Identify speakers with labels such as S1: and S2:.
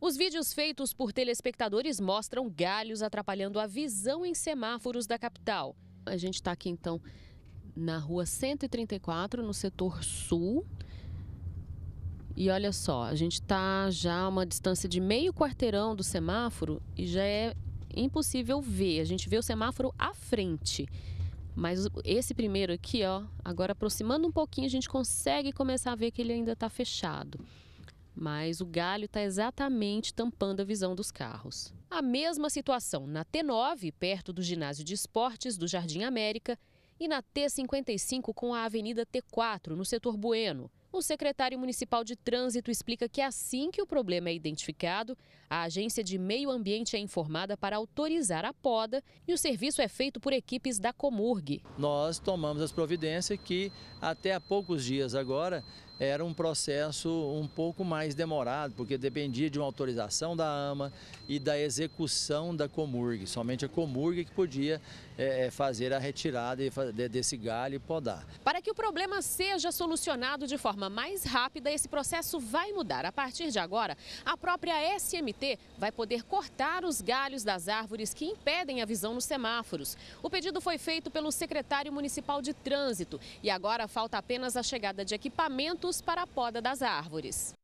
S1: Os vídeos feitos por telespectadores mostram galhos atrapalhando a visão em semáforos da capital. A gente está aqui então na rua 134, no setor sul. E olha só, a gente está já a uma distância de meio quarteirão do semáforo e já é impossível ver. A gente vê o semáforo à frente. Mas esse primeiro aqui, ó, agora aproximando um pouquinho, a gente consegue começar a ver que ele ainda está fechado mas o galho está exatamente tampando a visão dos carros. A mesma situação na T9, perto do ginásio de esportes do Jardim América, e na T55 com a Avenida T4, no setor Bueno. O secretário municipal de trânsito explica que assim que o problema é identificado, a agência de meio ambiente é informada para autorizar a poda e o serviço é feito por equipes da Comurg.
S2: Nós tomamos as providências que até há poucos dias agora era um processo um pouco mais demorado, porque dependia de uma autorização da AMA e da execução da Comurg. Somente a Comurg que podia é, fazer a retirada desse galho e podar.
S1: Para que o problema seja solucionado de forma mais rápida, esse processo vai mudar. A partir de agora, a própria SMT vai poder cortar os galhos das árvores que impedem a visão nos semáforos. O pedido foi feito pelo secretário municipal de trânsito e agora falta apenas a chegada de equipamento produtos para a poda das árvores.